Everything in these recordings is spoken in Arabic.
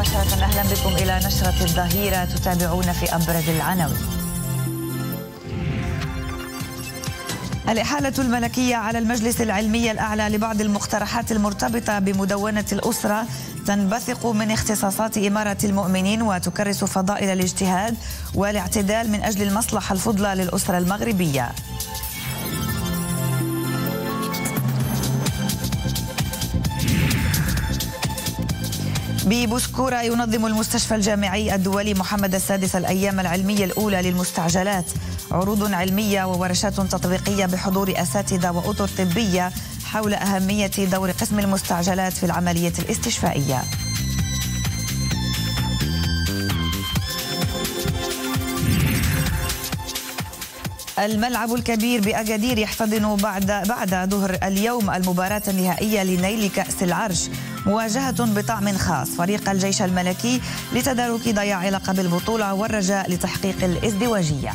مباشرة أهلا بكم إلى نشرة الظهيرة تتابعون في أبرز العناوين الإحالة الملكية على المجلس العلمي الأعلى لبعض المقترحات المرتبطة بمدونة الأسرة تنبثق من اختصاصات إمارة المؤمنين وتكرس فضائل الاجتهاد والاعتدال من أجل المصلحة الفضلى للأسرة المغربية ببسكورة ينظم المستشفى الجامعي الدولي محمد السادس الأيام العلمية الأولى للمستعجلات عروض علمية وورشات تطبيقية بحضور أساتذة وأطر طبية حول أهمية دور قسم المستعجلات في العملية الاستشفائية الملعب الكبير بأكادير يحتضن بعد بعد ظهر اليوم المباراة النهائية لنيل كأس العرش مواجهة بطعم خاص فريق الجيش الملكي لتدارك ضياع لقب البطولة والرجاء لتحقيق الازدواجية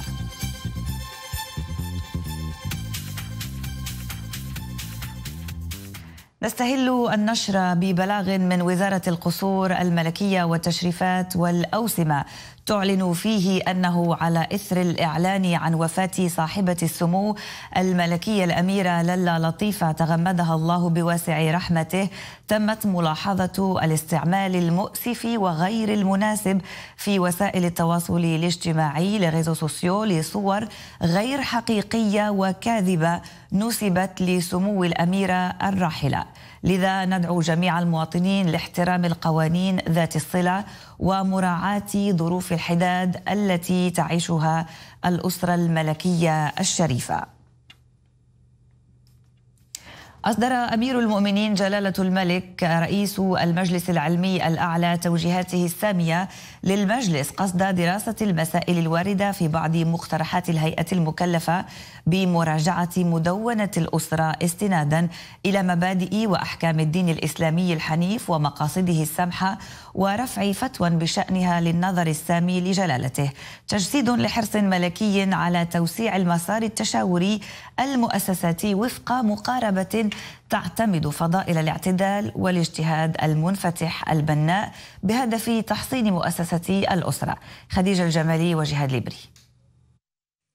تستهل النشر ببلاغ من وزارة القصور الملكية والتشريفات والأوسمة تعلن فيه أنه على إثر الإعلان عن وفاة صاحبة السمو الملكية الأميرة للا لطيفة تغمدها الله بواسع رحمته تمت ملاحظة الاستعمال المؤسف وغير المناسب في وسائل التواصل الاجتماعي لغيزو سوسيو لصور غير حقيقية وكاذبة نسبت لسمو الأميرة الراحلة لذا ندعو جميع المواطنين لاحترام القوانين ذات الصلة ومراعاة ظروف الحداد التي تعيشها الأسرة الملكية الشريفة أصدر أمير المؤمنين جلالة الملك رئيس المجلس العلمي الأعلى توجيهاته السامية للمجلس قصد دراسة المسائل الواردة في بعض مقترحات الهيئة المكلفة بمراجعة مدونة الأسرة استنادا إلى مبادئ وأحكام الدين الإسلامي الحنيف ومقاصده السمحة ورفع فتوى بشأنها للنظر السامي لجلالته تجسيد لحرص ملكي على توسيع المسار التشاوري المؤسساتي وفق مقاربة تعتمد فضائل الاعتدال والاجتهاد المنفتح البناء بهدف تحصين مؤسسة الأسرة خديجة الجمالي وجهاد ليبري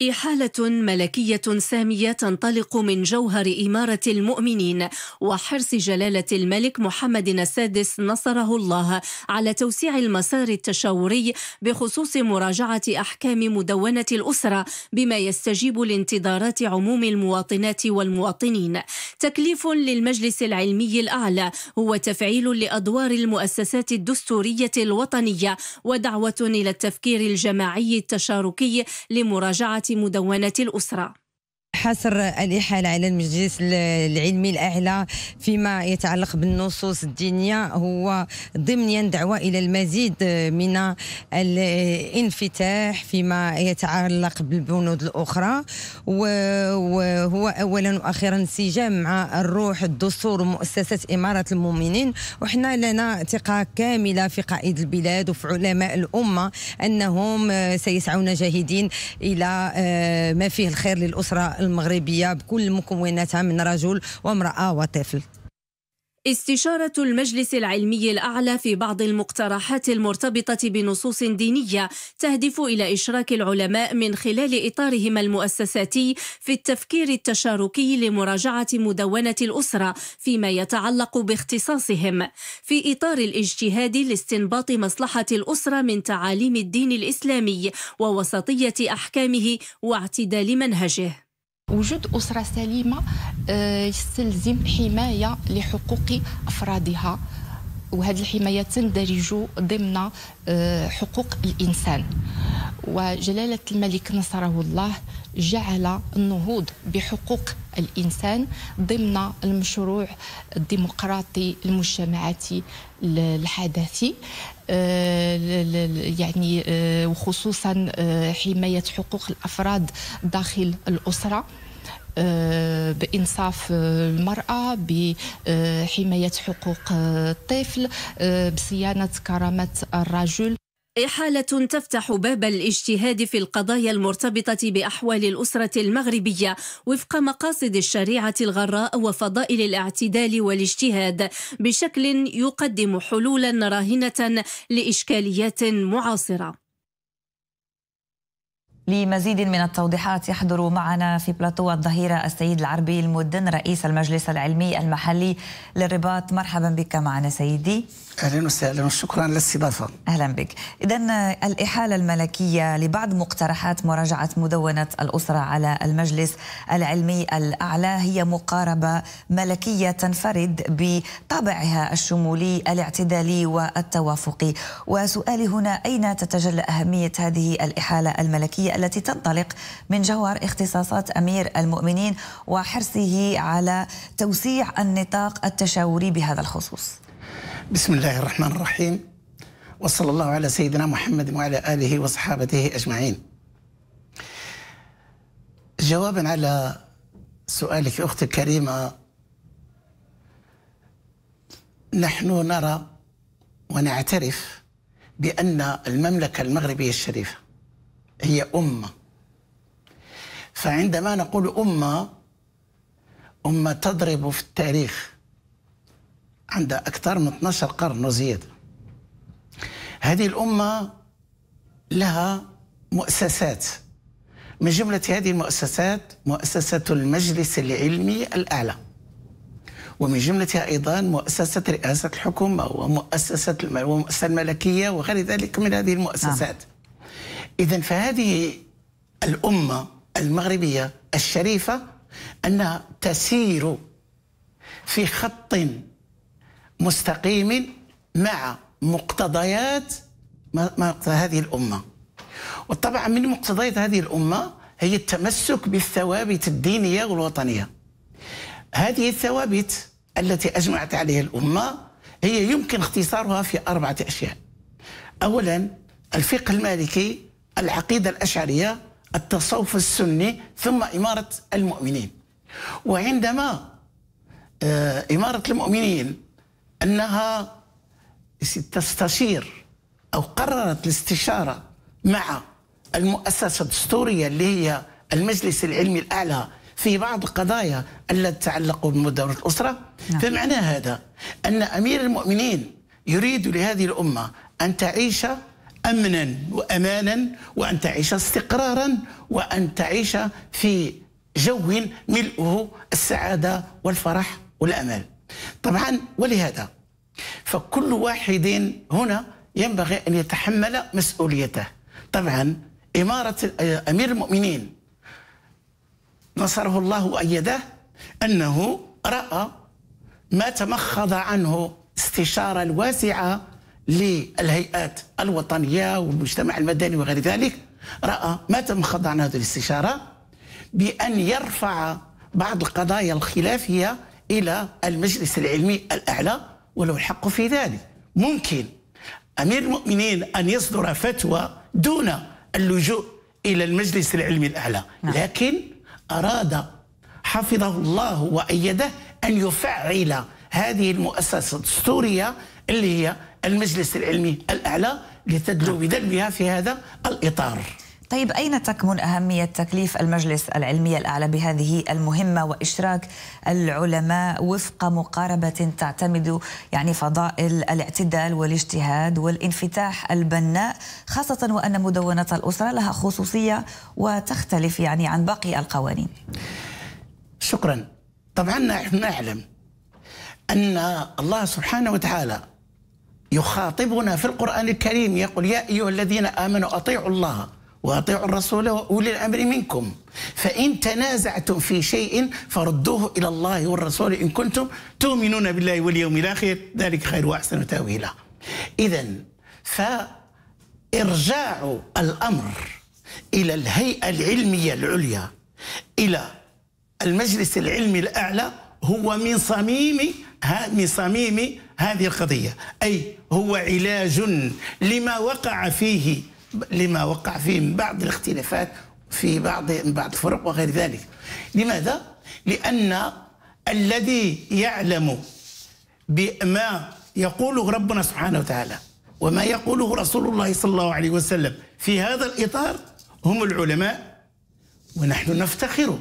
إحالة ملكية سامية تنطلق من جوهر إمارة المؤمنين وحرص جلالة الملك محمد السادس نصره الله على توسيع المسار التشاوري بخصوص مراجعة أحكام مدونة الأسرة بما يستجيب لانتظارات عموم المواطنات والمواطنين. تكليف للمجلس العلمي الأعلى هو تفعيل لأدوار المؤسسات الدستورية الوطنية ودعوة إلى التفكير الجماعي التشاركي لمراجعة مدونة الأسرة حصر الإحالة على المجلس العلمي الأعلى فيما يتعلق بالنصوص الدينية هو ضمنيا دعوة إلى المزيد من الانفتاح فيما يتعلق بالبنود الأخرى وهو أولا وأخيرا انسجام مع الروح الدستور ومؤسسة إمارة المؤمنين وحنا لنا ثقة كاملة في قائد البلاد وفي علماء الأمة أنهم سيسعون جاهدين إلى آه، ما فيه الخير للأسرة المغربية بكل مكوناتها من رجل وامرأة وطفل استشارة المجلس العلمي الأعلى في بعض المقترحات المرتبطة بنصوص دينية تهدف إلى إشراك العلماء من خلال إطارهم المؤسساتي في التفكير التشاركي لمراجعة مدونة الأسرة فيما يتعلق باختصاصهم في إطار الاجتهاد لاستنباط مصلحة الأسرة من تعاليم الدين الإسلامي ووسطية أحكامه واعتدال منهجه وجود أسرة سليمة آه، يستلزم حماية لحقوق أفرادها وهذه الحماية تندرج ضمن آه، حقوق الإنسان وجلالة الملك نصره الله جعل النهوض بحقوق الإنسان ضمن المشروع الديمقراطي المجتمعاتي الحداثي آه، يعني وخصوصا حماية حقوق الأفراد داخل الأسرة آه، بانصاف المراه بحمايه حقوق الطفل آه، بصيانه كرامه الرجل إحالة تفتح باب الاجتهاد في القضايا المرتبطة بأحوال الأسرة المغربية وفق مقاصد الشريعة الغراء وفضائل الاعتدال والاجتهاد بشكل يقدم حلولا راهنة لإشكاليات معاصرة لمزيد من التوضيحات يحضر معنا في بلاطو الظهيرة السيد العربي المدن رئيس المجلس العلمي المحلي للرباط مرحبا بك معنا سيدي اهلا وسهلا وشكرا للاستضافه. اهلا بك. اذا آه، الاحاله الملكيه لبعض مقترحات مراجعه مدونه الاسره على المجلس العلمي الاعلى هي مقاربه ملكيه تنفرد بطابعها الشمولي الاعتدالي والتوافقي، وسؤالي هنا اين تتجلى اهميه هذه الاحاله الملكيه التي تنطلق من جوهر اختصاصات امير المؤمنين وحرصه على توسيع النطاق التشاوري بهذا الخصوص؟ بسم الله الرحمن الرحيم وصلى الله على سيدنا محمد وعلى آله وصحابته أجمعين جوابا على سؤالك أختي الكريمة نحن نرى ونعترف بأن المملكة المغربية الشريفة هي أمة فعندما نقول أمة أمة تضرب في التاريخ عندها أكثر من 12 قرن وزيادة هذه الأمة لها مؤسسات من جملة هذه المؤسسات مؤسسة المجلس العلمي الأعلى ومن جملتها أيضا مؤسسة رئاسة الحكومة ومؤسسة المؤسسة الملكية وغير ذلك من هذه المؤسسات آه. نعم. إذا فهذه الأمة المغربية الشريفة أنها تسير في خط مستقيم مع مقتضيات ما هذه الامه وطبعا من مقتضيات هذه الامه هي التمسك بالثوابت الدينيه والوطنيه هذه الثوابت التي اجمعت عليها الامه هي يمكن اختصارها في اربعه اشياء اولا الفقه المالكي العقيده الاشعريه التصوف السني ثم اماره المؤمنين وعندما آه، اماره المؤمنين أنها تستشير أو قررت الاستشارة مع المؤسسة الدستورية اللي هي المجلس العلمي الأعلى في بعض القضايا التي تتعلق بمدورة الأسرة نعم. فمعنى هذا أن أمير المؤمنين يريد لهذه الأمة أن تعيش أمنا وأمانا وأن تعيش استقرارا وأن تعيش في جو ملؤه السعادة والفرح والأمل طبعا ولهذا فكل واحد هنا ينبغي أن يتحمل مسؤوليته طبعا إمارة آه، أمير المؤمنين نصره الله وأيده أنه رأى ما تمخض عنه استشارة الواسعة للهيئات الوطنية والمجتمع المدني وغير ذلك رأى ما تمخض عن هذه الاستشارة بأن يرفع بعض القضايا الخلافية إلى المجلس العلمي الأعلى وله الحق في ذلك ممكن أمير المؤمنين أن يصدر فتوى دون اللجوء إلى المجلس العلمي الأعلى نعم. لكن أراد حفظه الله وأيده أن يفعل هذه المؤسسة الدستورية اللي هي المجلس العلمي الأعلى لتدلو نعم. بدلها في هذا الإطار طيب أين تكمن أهمية تكليف المجلس العلمي الأعلى بهذه المهمة وإشراك العلماء وفق مقاربة تعتمد يعني فضائل الاعتدال والاجتهاد والانفتاح البناء خاصة وأن مدونة الأسرة لها خصوصية وتختلف يعني عن باقي القوانين شكرا طبعا نحن نعلم أن الله سبحانه وتعالى يخاطبنا في القرآن الكريم يقول يا أيها الذين آمنوا أطيعوا الله واطيعوا الرسول واولي الامر منكم فان تنازعتم في شيء فردوه الى الله والرسول ان كنتم تؤمنون بالله واليوم الاخر ذلك خير واحسن تاويلا اذا فارجاع الامر الى الهيئه العلميه العليا الى المجلس العلمي الاعلى هو من صميم من صميم هذه القضيه اي هو علاج لما وقع فيه لما وقع فيه من بعض الاختلافات في بعض من بعض الفرق وغير ذلك لماذا؟ لأن الذي يعلم بما يقوله ربنا سبحانه وتعالى وما يقوله رسول الله صلى الله عليه وسلم في هذا الإطار هم العلماء ونحن نفتخر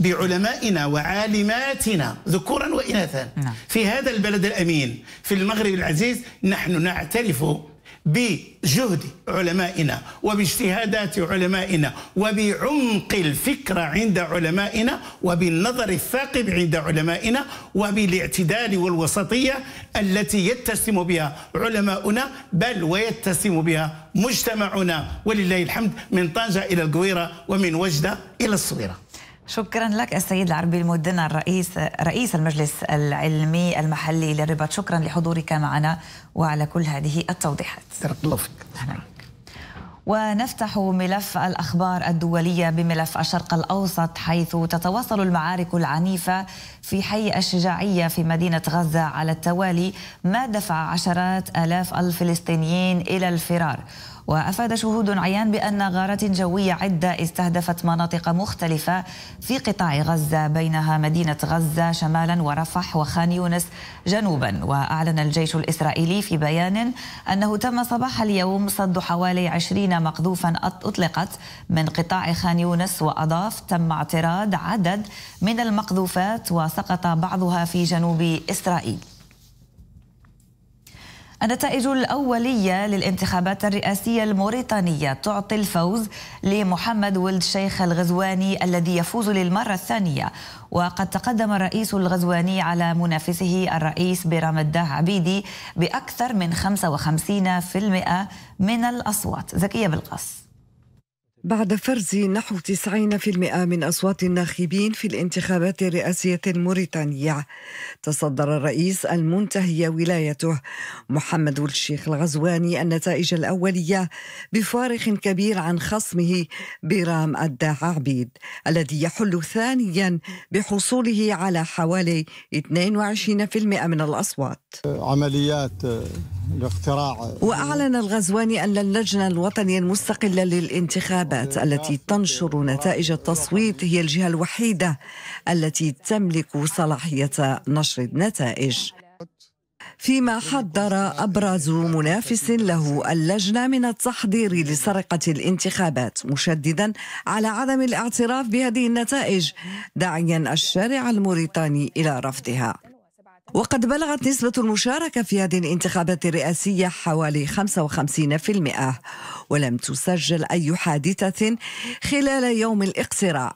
بعلمائنا وعالماتنا ذكورا وإناثا نعم. في هذا البلد الأمين في المغرب العزيز نحن نعترف بجهد علمائنا وباجتهادات علمائنا وبعمق الفكرة عند علمائنا وبالنظر الثاقب عند علمائنا وبالاعتدال والوسطية التي يتسم بها علماؤنا بل ويتسم بها مجتمعنا ولله الحمد من طنجة إلى القويرة ومن وجدة إلى الصويرة شكرا لك السيد العربي المدن الرئيس رئيس المجلس العلمي المحلي للرباط شكرا لحضورك معنا وعلى كل هذه التوضيحات بارك الله فيك ونفتح ملف الاخبار الدوليه بملف الشرق الاوسط حيث تتواصل المعارك العنيفه في حي الشجاعيه في مدينه غزه على التوالي ما دفع عشرات الاف الفلسطينيين الى الفرار وأفاد شهود عيان بأن غارات جوية عدة استهدفت مناطق مختلفة في قطاع غزة بينها مدينة غزة شمالا ورفح وخان يونس جنوبا وأعلن الجيش الإسرائيلي في بيان أنه تم صباح اليوم صد حوالي 20 مقذوفا أطلقت من قطاع خان يونس وأضاف تم اعتراض عدد من المقذوفات وسقط بعضها في جنوب إسرائيل النتائج الأولية للانتخابات الرئاسية الموريتانية تعطي الفوز لمحمد ولد شيخ الغزواني الذي يفوز للمرة الثانية وقد تقدم الرئيس الغزواني على منافسه الرئيس بيرام الداه عبيدي بأكثر من 55% من الأصوات زكية بالقص بعد فرز نحو 90% من أصوات الناخبين في الانتخابات الرئاسية الموريتانية تصدر الرئيس المنتهي ولايته محمد الشيخ الغزواني النتائج الأولية بفارق كبير عن خصمه برام الداع عبيد الذي يحل ثانيا بحصوله على حوالي 22% من الأصوات عمليات الاختراع وأعلن الغزواني أن اللجنة الوطنية المستقلة للانتخابات التي تنشر نتائج التصويت هي الجهة الوحيدة التي تملك صلاحية نشر النتائج فيما حذر أبرز منافس له اللجنة من التحضير لسرقة الانتخابات مشددا على عدم الاعتراف بهذه النتائج داعيا الشارع الموريتاني إلى رفضها وقد بلغت نسبة المشاركة في هذه الانتخابات الرئاسية حوالي 55% ولم تسجل أي حادثة خلال يوم الاقتراع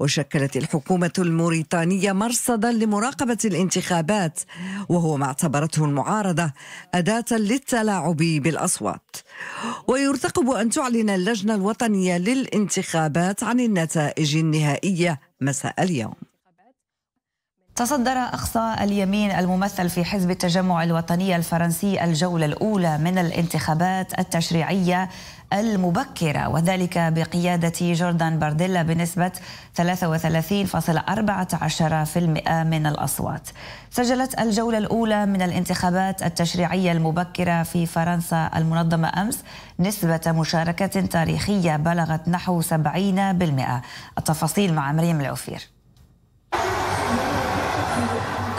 وشكلت الحكومة الموريتانية مرصدا لمراقبة الانتخابات وهو ما اعتبرته المعارضة أداة للتلاعب بالأصوات ويرتقب أن تعلن اللجنة الوطنية للانتخابات عن النتائج النهائية مساء اليوم تصدر أقصى اليمين الممثل في حزب التجمع الوطني الفرنسي الجولة الأولى من الانتخابات التشريعية المبكرة وذلك بقيادة جوردان بارديلا بنسبة 33.14% من الأصوات سجلت الجولة الأولى من الانتخابات التشريعية المبكرة في فرنسا المنظمة أمس نسبة مشاركة تاريخية بلغت نحو 70% التفاصيل مع مريم العفير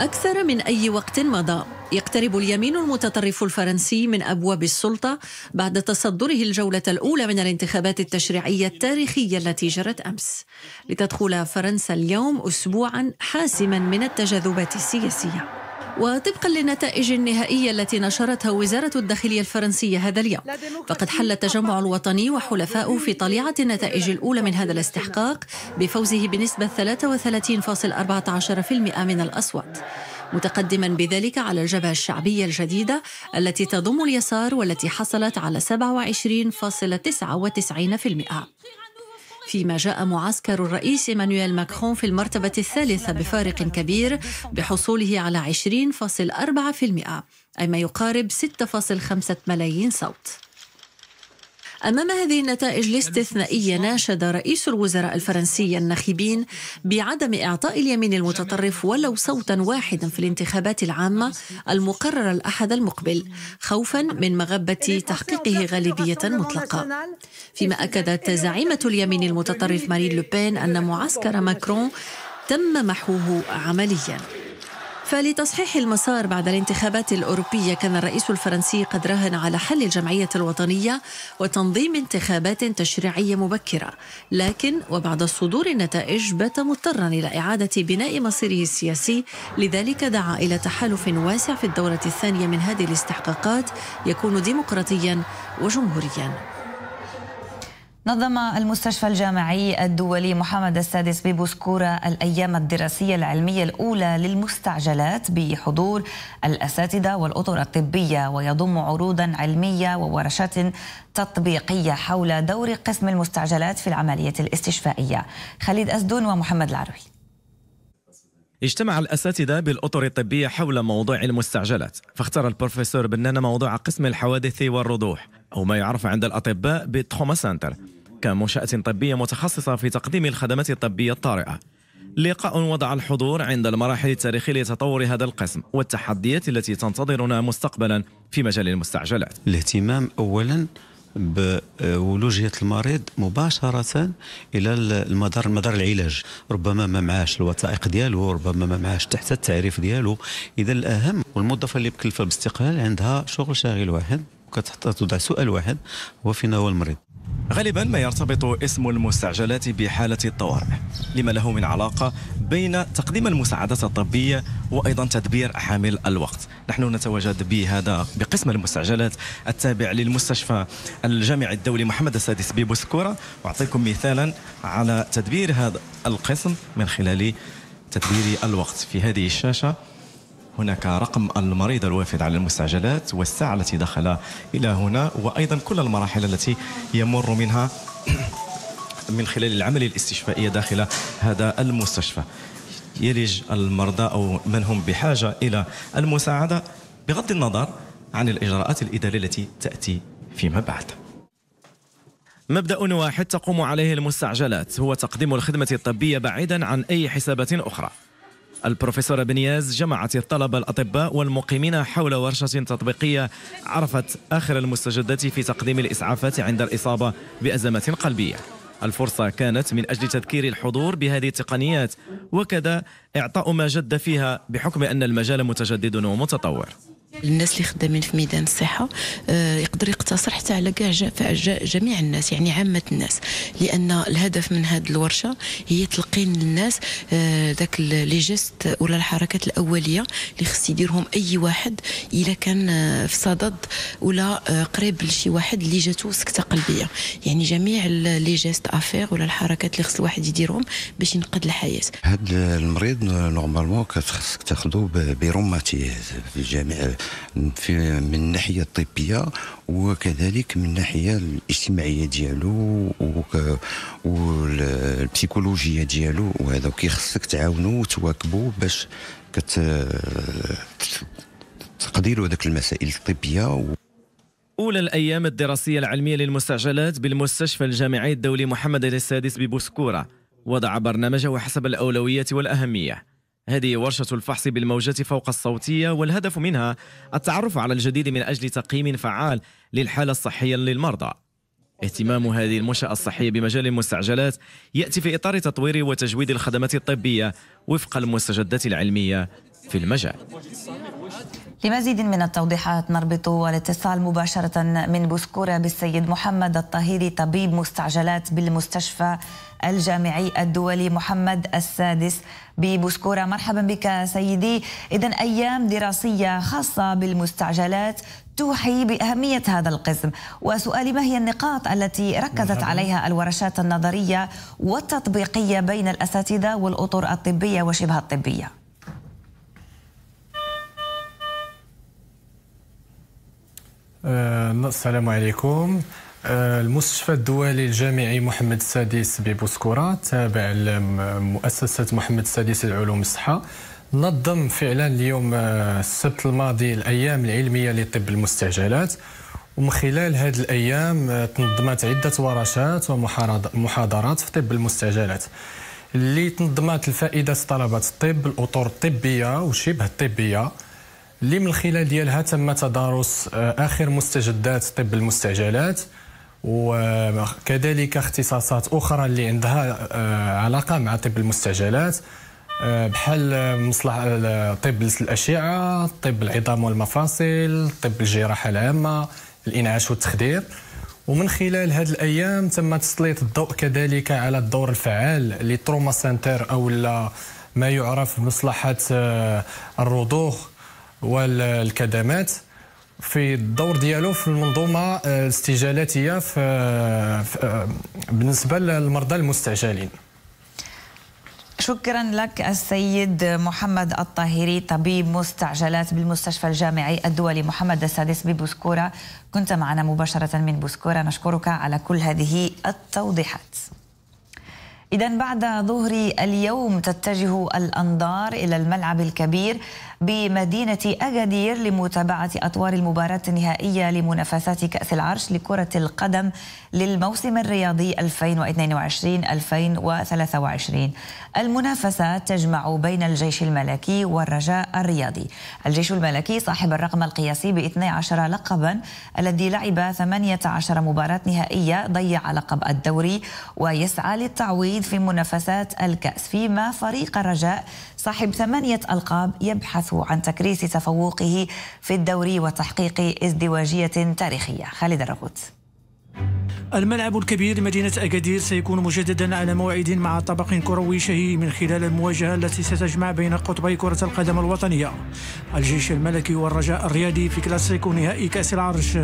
أكثر من أي وقت مضى يقترب اليمين المتطرف الفرنسي من ابواب السلطه بعد تصدره الجوله الاولى من الانتخابات التشريعيه التاريخيه التي جرت امس لتدخل فرنسا اليوم اسبوعا حاسما من التجاذبات السياسيه وطبقا للنتائج النهائية التي نشرتها وزارة الداخلية الفرنسية هذا اليوم فقد حل التجمع الوطني وحلفائه في طليعة النتائج الأولى من هذا الاستحقاق بفوزه بنسبة 33.14% من الأصوات متقدما بذلك على الجبهة الشعبية الجديدة التي تضم اليسار والتي حصلت على 27.99% فيما جاء معسكر الرئيس مانويل ماكرون في المرتبة الثالثة بفارق كبير بحصوله على 20.4% أي ما يقارب 6.5 ملايين صوت أمام هذه النتائج الاستثنائية ناشد رئيس الوزراء الفرنسي الناخبين بعدم إعطاء اليمين المتطرف ولو صوتا واحدا في الانتخابات العامة المقررة الأحد المقبل خوفا من مغبة تحقيقه غالبية مطلقة فيما أكدت زعيمة اليمين المتطرف مارين لوبين أن معسكر ماكرون تم محوه عملياً فلتصحيح المسار بعد الانتخابات الأوروبية كان الرئيس الفرنسي قد راهن على حل الجمعية الوطنية وتنظيم انتخابات تشريعية مبكرة لكن وبعد صدور النتائج بات مضطرا إلى إعادة بناء مصيره السياسي لذلك دعا إلى تحالف واسع في الدورة الثانية من هذه الاستحقاقات يكون ديمقراطيا وجمهوريا نظم المستشفى الجامعي الدولي محمد السادس ببوسكورة الأيام الدراسية العلمية الأولى للمستعجلات بحضور الأساتذة والأطر الطبية ويضم عروضا علمية وورشات تطبيقية حول دور قسم المستعجلات في العملية الاستشفائية خالد أسدون ومحمد العروي اجتمع الأساتذة بالأطر الطبية حول موضوع المستعجلات فاختار البروفيسور بنان موضوع قسم الحوادث والرضوح أو ما يعرف عند الأطباء بالتروما سنتر كمنشأة طبية متخصصة في تقديم الخدمات الطبية الطارئة لقاء وضع الحضور عند المراحل التاريخية لتطور هذا القسم والتحديات التي تنتظرنا مستقبلا في مجال المستعجلات الاهتمام أولا بولوجيه المريض مباشره الى المدار مدار العلاج ربما ما معاش الوثائق ديالو ربما ما معاش تحت التعريف ديالو اذا الاهم والموظفه اللي مكلفه باستقلال عندها شغل شاغل واحد وكتحط تضع سؤال واحد هو فين هو المريض غالبا ما يرتبط اسم المستعجلات بحالة الطوارئ لما له من علاقة بين تقديم المساعدات الطبية وأيضا تدبير حامل الوقت نحن نتواجد بهذا بقسم المستعجلات التابع للمستشفى الجامعي الدولي محمد السادس ببوسكورة وأعطيكم مثالا على تدبير هذا القسم من خلال تدبير الوقت في هذه الشاشة هناك رقم المريض الوافد على المستعجلات والساعة التي دخل إلى هنا وأيضا كل المراحل التي يمر منها من خلال العمل الاستشفائي داخل هذا المستشفى يلج المرضى أو من هم بحاجة إلى المساعدة بغض النظر عن الإجراءات الإدارية التي تأتي فيما بعد مبدأ واحد تقوم عليه المستعجلات هو تقديم الخدمة الطبية بعيدا عن أي حسابات أخرى البروفيسورة بنياز جمعت الطلبة الأطباء والمقيمين حول ورشة تطبيقية عرفت آخر المستجدات في تقديم الإسعافات عند الإصابة بأزمة قلبية الفرصة كانت من أجل تذكير الحضور بهذه التقنيات وكذا إعطاء ما جد فيها بحكم أن المجال متجدد ومتطور الناس اللي خدامين في ميدان الصحه آه، يقدر يقتصر حتى على كاع جميع الناس يعني عامه الناس لان الهدف من هذه الورشه هي تلقين للناس آه، ذاك لي جيست ولا الحركات الاوليه اللي خص يديرهم اي واحد الا كان آه، في صدد ولا قريب لشي واحد اللي جاتو سكته قلبيه يعني جميع لي جيست افير ولا الحركات اللي خص الواحد يديرهم باش ينقذ الحياه هذا المريض نورمالمون كتخصك تاخذه بروماتيز في جميع في من الناحيه الطبيه وكذلك من الناحيه الاجتماعيه ديالو والبسيكولوجيه ديالو وهذا كيخصك تعاونو وتواكبو باش كت تقديروا هذوك المسائل الطبيه و... أولى الأيام الدراسية العلمية للمستعجلات بالمستشفى الجامعي الدولي محمد السادس ببوسكورة وضع برنامجه حسب الأولويات والأهمية هذه ورشة الفحص بالموجات فوق الصوتية والهدف منها التعرف على الجديد من أجل تقييم فعال للحالة الصحية للمرضى اهتمام هذه المنشأة الصحية بمجال المستعجلات يأتي في إطار تطوير وتجويد الخدمات الطبية وفق المستجدات العلمية في المجال لمزيد من التوضيحات نربط الاتصال مباشرة من بوسكورة بالسيد محمد الطهيري طبيب مستعجلات بالمستشفى الجامعي الدولي محمد السادس ببوسكورة مرحبا بك سيدي إذا أيام دراسية خاصة بالمستعجلات توحي بأهمية هذا القسم وسؤالي ما هي النقاط التي ركزت مرحبا. عليها الورشات النظرية والتطبيقية بين الأساتذة والأطر الطبية وشبه الطبية آه، السلام عليكم آه، المستشفى الدولي الجامعي محمد السادس ببوسكورة تابع لمؤسسة محمد السادس للعلوم الصحة نظم فعلا اليوم آه، السبت الماضي الأيام العلمية لطب المستعجلات ومن خلال هذه الأيام تنظمت عدة ورشات ومحاضرات في طب المستعجلات اللي تنظمت الفائدة طلبة الطب الأطر الطبية وشبه الطبية اللي من خلال ديالها تم تدارس آه، اخر مستجدات طب المستعجلات وكذلك اختصاصات اخرى اللي عندها آه، علاقه مع طب المستعجلات آه، بحال مصلحة طب الاشعه طب العظام والمفاصل طب الجراحه العامه الانعاش والتخدير ومن خلال هذه الايام تم تسليط الضوء كذلك على الدور الفعال لتروما سنتر او ما يعرف بمصلحه الرضوخ والكدمات في الدور ديالو في المنظومه آه، الاستجالاتيه في آه، بالنسبه للمرضى المستعجلين شكرا لك السيد محمد الطاهري طبيب مستعجلات بالمستشفى الجامعي الدولي محمد السادس ببوسكورة كنت معنا مباشرة من بوسكورة نشكرك على كل هذه التوضيحات إذا بعد ظهر اليوم تتجه الأنظار إلى الملعب الكبير بمدينة أغادير لمتابعة أطوار المباراة النهائية لمنافسات كأس العرش لكرة القدم للموسم الرياضي 2022-2023 المنافسة تجمع بين الجيش الملكي والرجاء الرياضي الجيش الملكي صاحب الرقم القياسي ب 12 لقبا الذي لعب 18 مباراة نهائية ضيع لقب الدوري ويسعى للتعويض في منافسات الكأس فيما فريق الرجاء صاحب ثمانية ألقاب يبحث عن تكريس تفوقه في الدوري وتحقيق ازدواجية تاريخية خالد الرغوت الملعب الكبير لمدينة أكادير سيكون مجددا على موعد مع طبق كروي شهي من خلال المواجهة التي ستجمع بين قطبي كرة القدم الوطنية الجيش الملكي والرجاء الرياضي في كلاسيكو نهائي كأس العرش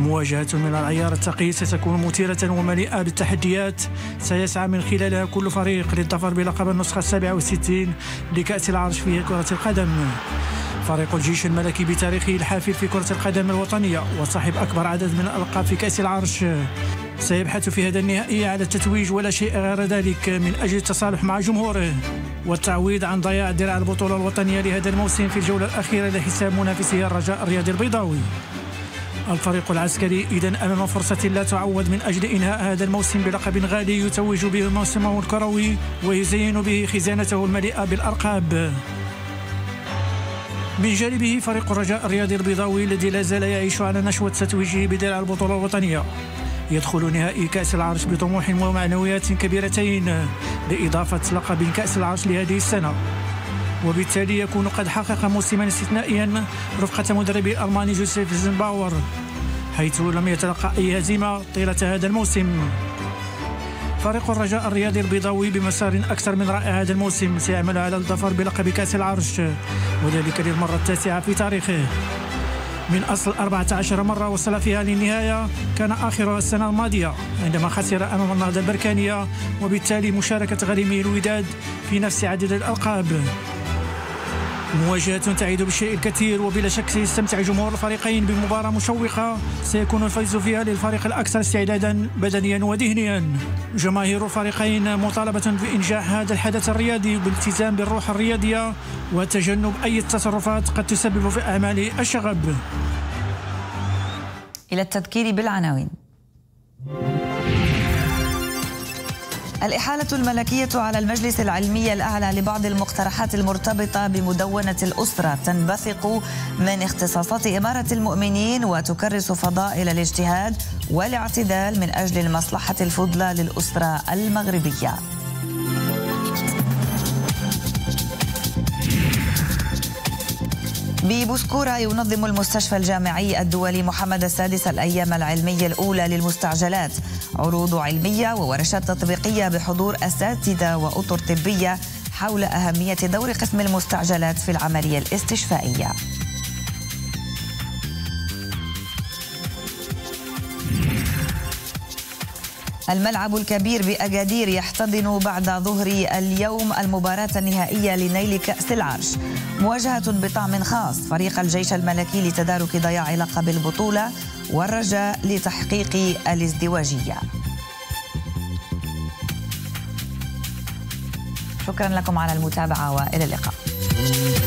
مواجهة من العيار التقي ستكون مثيرة ومليئة بالتحديات سيسعى من خلالها كل فريق للظفر بلقب النسخة 67 لكأس العرش في كرة القدم فريق الجيش الملكي بتاريخه الحافل في كرة القدم الوطنية وصاحب أكبر عدد من الألقاب في كأس العرش سيبحث في هذا النهائي على التتويج ولا شيء غير ذلك من أجل التصالح مع جمهوره والتعويض عن ضياع درع البطولة الوطنية لهذا الموسم في الجولة الأخيرة لحساب منافسه الرجاء الرياضي البيضاوي الفريق العسكري إذا أمام فرصة لا تعوض من أجل إنهاء هذا الموسم بلقب غالي يتوج به موسمه الكروي ويزين به خزانته المليئة بالأرقاب من جانبه فريق الرجاء الرياضي البيضاوي الذي لا زال يعيش على نشوة تتويجه بدرع البطولة الوطنية يدخل نهائي كأس العرش بطموح ومعنويات كبيرتين بإضافة لقب كأس العرش لهذه السنة وبالتالي يكون قد حقق موسما استثنائيا رفقة مدرب الألماني جوزيف زنباور حيث لم يتلقى أي هزيمة طيلة هذا الموسم فريق الرجاء الرياضي البيضاوي بمسار أكثر من رائع هذا الموسم سيعمل على الظفر بلقب كأس العرش وذلك للمرة التاسعة في تاريخه من أصل 14 مرة وصل فيها للنهاية كان آخرها السنة الماضية عندما خسر أمام النهضة البركانية وبالتالي مشاركة غريمه الوداد في نفس عدد الألقاب مواجهة تعد بالشيء الكثير وبلا شك سيستمتع جمهور الفريقين بمباراة مشوقة سيكون الفيز فيها للفريق الأكثر استعدادا بدنيا وذهنيا جماهير الفريقين مطالبة بإنجاح هذا الحدث الرياضي بالالتزام بالروح الرياضية وتجنب أي تصرفات قد تسبب في أعمال الشغب إلى التذكير بالعناوين الإحالة الملكية على المجلس العلمي الأعلى لبعض المقترحات المرتبطة بمدونة الأسرة تنبثق من اختصاصات إمارة المؤمنين وتكرس فضائل الاجتهاد والاعتدال من أجل المصلحة الفضلى للأسرة المغربية ببوسكورا ينظم المستشفى الجامعي الدولي محمد السادس الأيام العلمية الأولى للمستعجلات عروض علمية وورشات تطبيقية بحضور أساتذة وأطر طبية حول أهمية دور قسم المستعجلات في العملية الاستشفائية الملعب الكبير بأجادير يحتضن بعد ظهر اليوم المباراة النهائية لنيل كأس العرش مواجهة بطعم خاص فريق الجيش الملكي لتدارك ضياع لقب البطولة والرجاء لتحقيق الازدواجية شكرا لكم على المتابعة وإلى اللقاء